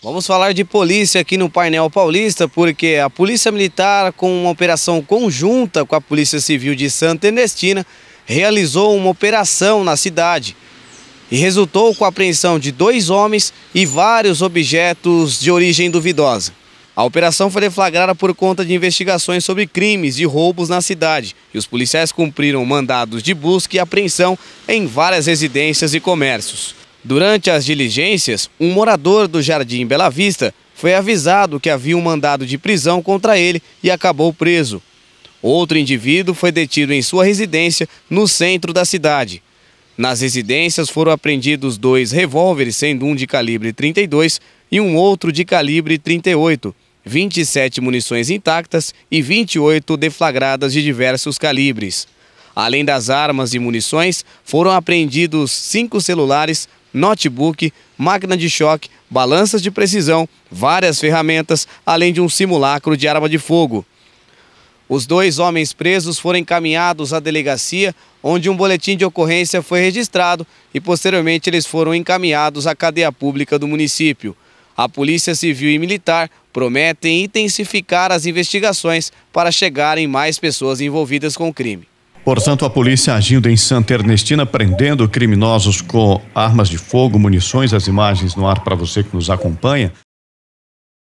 Vamos falar de polícia aqui no painel paulista, porque a Polícia Militar, com uma operação conjunta com a Polícia Civil de Santa Ernestina, realizou uma operação na cidade e resultou com a apreensão de dois homens e vários objetos de origem duvidosa. A operação foi deflagrada por conta de investigações sobre crimes e roubos na cidade e os policiais cumpriram mandados de busca e apreensão em várias residências e comércios. Durante as diligências, um morador do Jardim Bela Vista foi avisado que havia um mandado de prisão contra ele e acabou preso. Outro indivíduo foi detido em sua residência no centro da cidade. Nas residências foram apreendidos dois revólveres, sendo um de calibre 32 e um outro de calibre 38, 27 munições intactas e 28 deflagradas de diversos calibres. Além das armas e munições, foram apreendidos cinco celulares, notebook, máquina de choque, balanças de precisão, várias ferramentas, além de um simulacro de arma de fogo. Os dois homens presos foram encaminhados à delegacia, onde um boletim de ocorrência foi registrado e posteriormente eles foram encaminhados à cadeia pública do município. A Polícia Civil e Militar prometem intensificar as investigações para chegarem mais pessoas envolvidas com o crime. Portanto, a polícia agindo em Santa Ernestina, prendendo criminosos com armas de fogo, munições, as imagens no ar para você que nos acompanha.